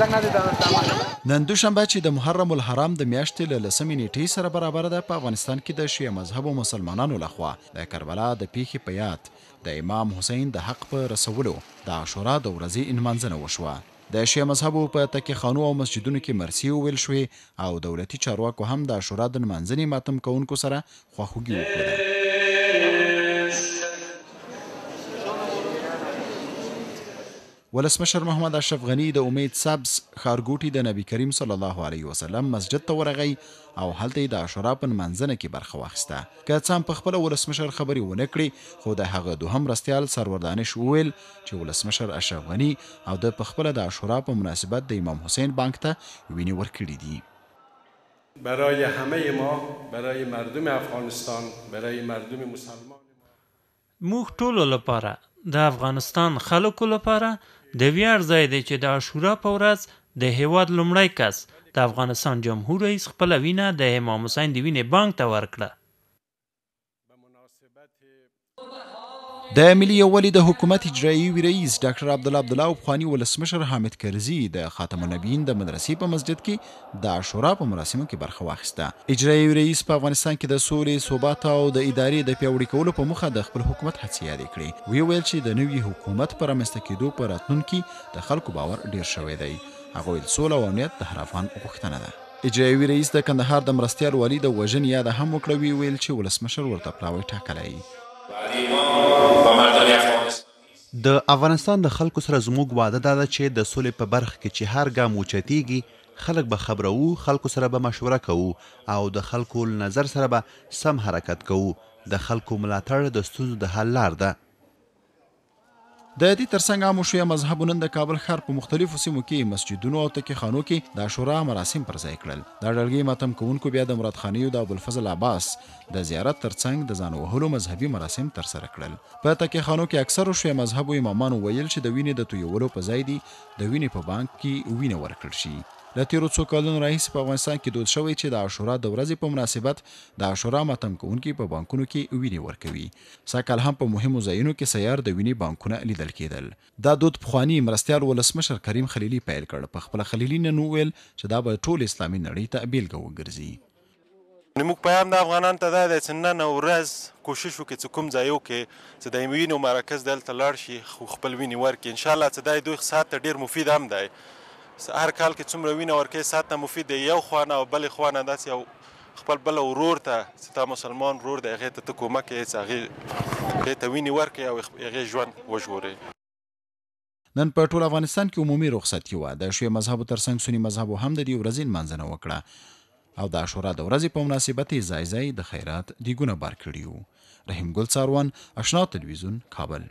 نن دوشنبه چې د محرم الحرام د میاشتې له لسمې نیټې سره برابر ده په افغانستان کې د شیعه مذهب او مسلمانانو لخوا د کربلا د پیښې په یاد د امام حسین د حق په رسولو د عاشورا د ورځې انمانځنه وشوه د شیعه مذهب په تکي خانو او مسجدونو کې مرسی ویل شوې او دولتي چارواکو هم د عاشورا د نمانځنې ماتم کوونکو سره خواخوږي وکړه ولسمشر محمد اشرف غنی د امید سبز خارګوټي د نبی کریم صلی الله علیه وسلم مسجد ته ورغی او هلته د عاشورا په منځنه کې برخه واخیسته که څه هم په خپل ولسمشر خبرې ونه کړي خو د هغه دوهم رستیال سرور دانش وویل چې ولسمشر اشرف غنی او د په خپل د عاشورا په مناسبت د امام حسین بانک ته وینې ورکړي دي برای همه ما برای مردم افغانستان برای مردم مسلمان موږ ټول لپاره د افغانستان خلکو لپاره د ویاړ ځای دی چې د عاشورا په ورځ د هیواد لومړی کس د افغانستان جمهور رئیس خپل وینه د امام حسین د وینې بانک ته ورکړه د ملي یووالي د حکومت اجرایی رئیس ډاکټر عبد الله عبد الله خوانی ولسمشر حامد کرزی د خاتم النبیین د مدرسې په مسجد کې د عاشورا په مراسمو کې برخه واخیسته اجرایی رئیس په افغانستان کې د سولې ثبات او د ادارې د پیوړي کولو په موخه د خپل حکومت هڅې یادې کړې وی ویل چې د نوي حکومت پر رامنځته کېدو په راتلونکي د خلکو باور ډیر شوی دی هغه ویل سوله او امنیت د هر افغان غوښتنه ده اجرایوي رئیس د کندهار د مرستیال والی د وژن یاد هم وکړوي ویل چې ولسمشر ورته پلاوی ټاکلی د افغانستان د خلکو سره زموږ وعده دا ده چې د سولې په برخه کې چې هر ګام اوچتیږي خلک به خبرو خلکو سره به مشوره کوو او د خلکو نظر سره به سم حرکت کوو د خلکو ملاتړ د ستونزو د حل لار ده د دې ترڅنګ هم شوې مذهبونو د کابل ښار په مختلفو سیمو کې مسجدونو او تکخانو کې د عاشورا مراسم پر ځای کړل دا ډلګي ماتم کوونکو بیا د مراد خانی او د ابوالفضل عباس د زیارت ترڅنګ د ځان وهلو مذهبي مراسم ترسره کړل په تکخانو کې اکثر شوې مذهب او امامانو ویل چې د وینې د تویولو په ځای دی د وینې په بانک کې وینه ورکړ شي له تیرو څو کلونو راهیسې په افغانستان کې دود شوی چې د عاشورا د ورځې په مناسبت د عاشورا ماتم کوونکي په بانکونو کې ویني ورکوي ساکل هم په مهمو ځایونو کې سیار د ویني بانکونه لیدل کېدل دا دود پخوانی مرستیال ولسمشر کریم خلیلی پیل کړ په خپل خلیلی نن ویل چې دا به ټول اسلامي نړۍ ته بیلګه وګرځي موږ پیغام د افغانان ته دا دی چې نن ورځ کوشش وکړي چې کوم ځایو کې چې د وینو مرکز دلته لاړ شي خو خپل وینې ورکړي ان شاء الله چې دا دوی اقتصاد ته ډیر مفید هم دی هر کال کې څومره وینه ورکې ساته مفید دی یو خوانه او بل خوانه داس یو خپل بل ورور ته چې تا مسلمان ورور دی هغه ته کومک یې هغه ته ویني ورکې او هغه ژوند وژغوري نن په ټول افغانستان کې عمومي رخصتي و د شوی مذهب ترڅنګ سنی مذهب هم د دې ورځې منځنه وکړه او د عاشورا د ورځې په مناسبت زایزای د خیرات دیګونه بار کړیو رحیم ګل څاروان آشنا تلویزیون کابل